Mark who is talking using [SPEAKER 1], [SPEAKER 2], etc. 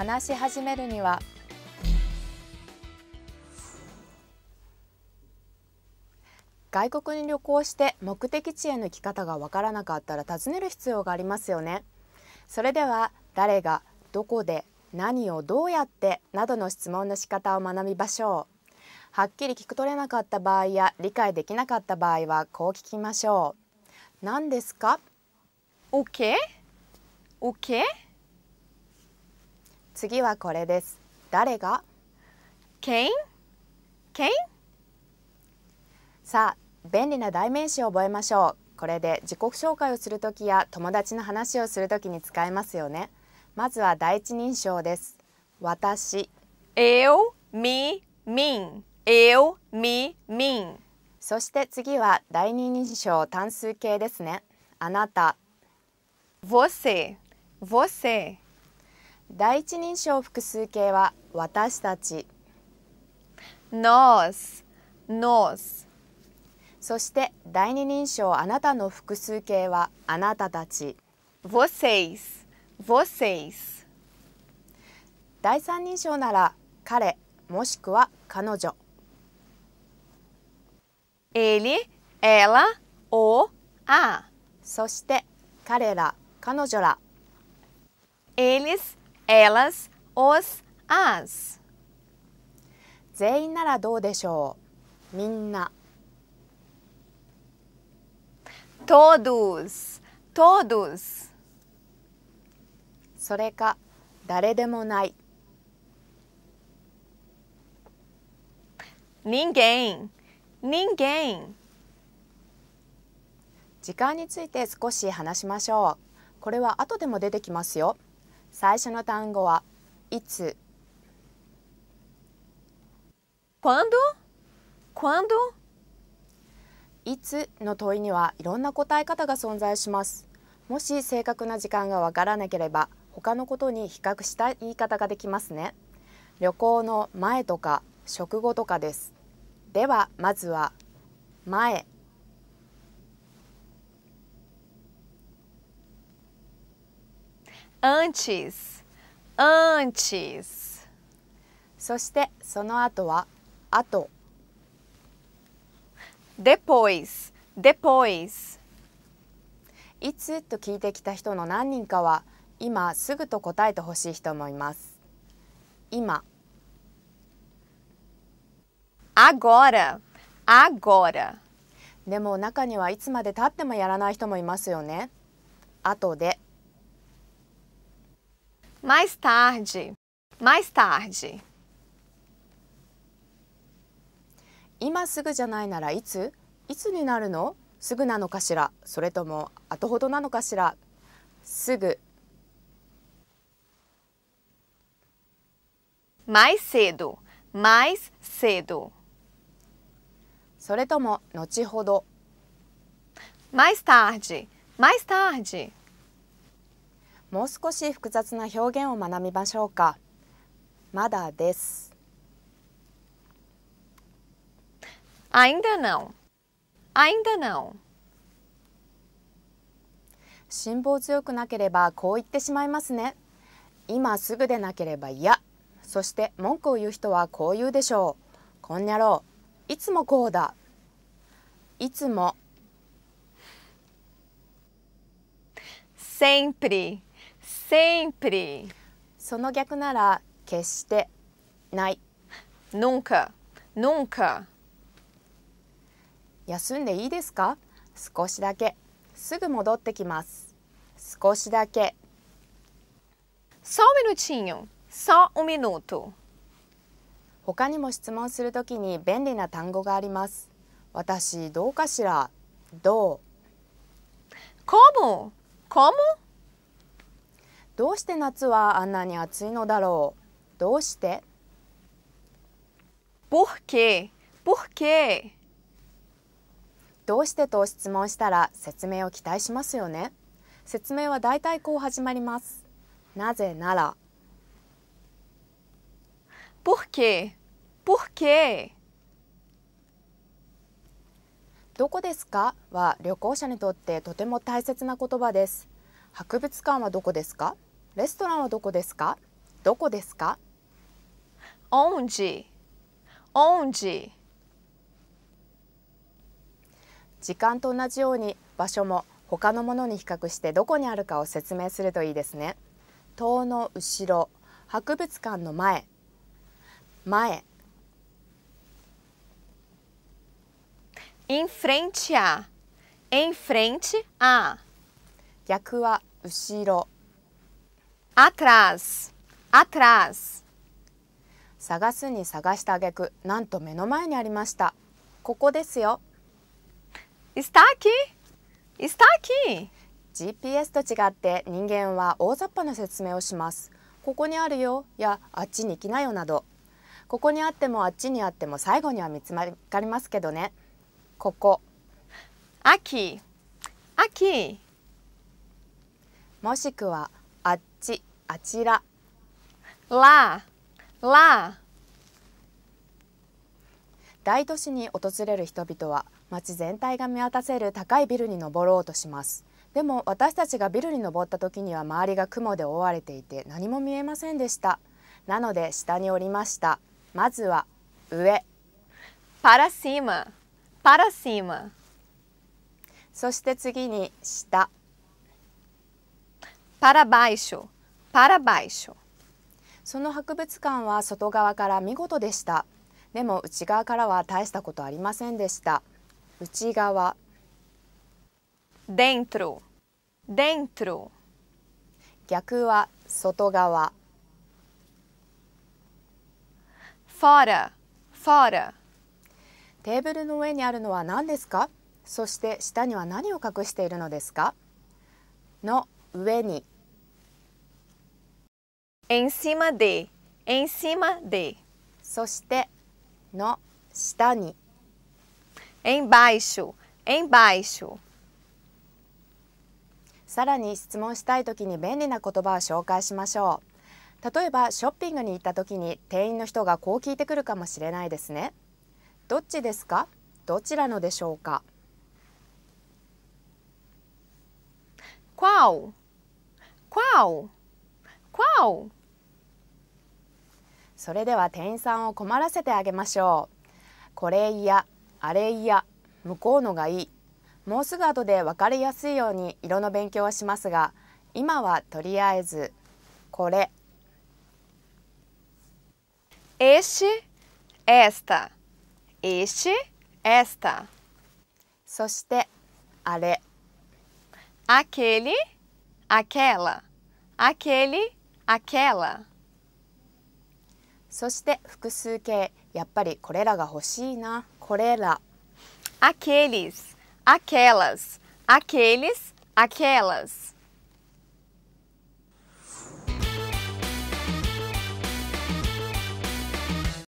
[SPEAKER 1] 話し始めるには外国に旅行して目的地への来方がわからなかったら尋ねる必要がありますよねそれでは誰がどこで何をどうやってなどの質問の仕方を学びましょうはっきり聞く取れなかった場合や理解できなかった場合はこう聞きましょう何ですか OK? OK? 次はこれです。誰が ?Can? Can? さあ、便利な代名詞を覚えましょう。これで自己紹介をするときや友達の話をするときに使えますよね。まずは第一人称です。私。Eu, me, min. Eu, me, min. そして次は第二人称単数形ですね。あなた。Você, você. 第一人称複数形は私たち Nos Nos そして第二人称あなたの複数形はあなたたち Vocês Vocês 第三人称なら彼もしくは彼女 Ele, ela, o, a そして彼ら彼女ら Eles elas, os, as 全員ならどうでしょうみんな todos, todos それか誰でもない人間、人間。時間について少し話しましょうこれは後でも出てきますよ最初の単語は「いつ」Quando? Quando? いつの問いにはいろんな答え方が存在します。もし正確な時間がわからなければ他のことに比較した言い方ができますね。旅行の前とか食後とかです。ではまずは前。antes, antes そしてその後はあと depois, depois いつと聞いてきた人の何人かは今すぐと答えてほしい人もいます今 agora, agora でも中にはいつまでたってもやらない人もいますよね後で Mais tarde. Mais tarde. 今すぐじゃないならいついつになるのすぐなのかしらそれとも後ほどなのかしらすぐ mais cedo mais cedo それとも後ほど mais tarde mais tarde もう少し複雑な表現を学びましょうかまだです Ainda não Ainda não 辛抱強くなければこう言ってしまいますね今すぐでなければ嫌そして文句を言う人はこう言うでしょうこんにゃろういつもこうだいつも sempre s m p その逆なら決してない。Nunca. Nunca. 休んでいいですか少しだけ。すぐ戻ってきます。少しだけ。Só um minutinho. Só um minuto. 他にも質問するときに便利な単語があります。私どうかしらどう Como? Como? どうして夏はあんなに暑いのだろうどうして Por quê? Por quê? どうしてと質問したら説明を期待しますよね説明はだいたいこう始まりますなぜなら Por quê? Por quê? どこですかは旅行者にとってとても大切な言葉です博物館はどこですかレストランはどこですかどこですかオンジ e o n 時間と同じように場所も他のものに比較してどこにあるかを説明するといいですね。塔の後ろ、博物館の前、前。インフレンチアインフレンチア逆は後ろ。atrás, atrás 探すに探した挙句なんと目の前にありましたここですよ está aqui, está aqui GPS と違って人間は大雑把な説明をしますここにあるよやあっちに行きなよなどここにあってもあっちにあっても最後には見つかりますけどねここ秋秋もしくは「あっちあちららら大都市に訪れる人々は街全体が見渡せる高いビルに登ろうとしますでも私たちがビルに登った時には周りが雲で覆われていて何も見えませんでしたなので下に降りましたまずは上パラシーマパラシーマそして次に下パラ r a baixo, p a r その博物館は外側から見事でしたでも内側からは大したことありませんでした内側デ e n t r デ d e n t 逆は外側ファー a ファー a テーブルの上にあるのは何ですかそして下には何を隠しているのですかの、no. 上に em cima de em cima d そしての下に embaixo embaixo さらに質問したいときに便利な言葉を紹介しましょう例えばショッピングに行ったときに店員の人がこう聞いてくるかもしれないですねどっちですかどちらのでしょうか Qual? Qual? Qual? それでは店員さんを困らせてあげましょう。これいや、あれいや、向こうのがいい。もうすぐ後で分かりやすいように色の勉強をしますが、今はとりあえず、これ。este, esta, este, esta。そして、あれ。aquele aquela aquele aquela そして複数形やっぱりこれらが欲しいなこれら aqueles aquelas aqueles aquelas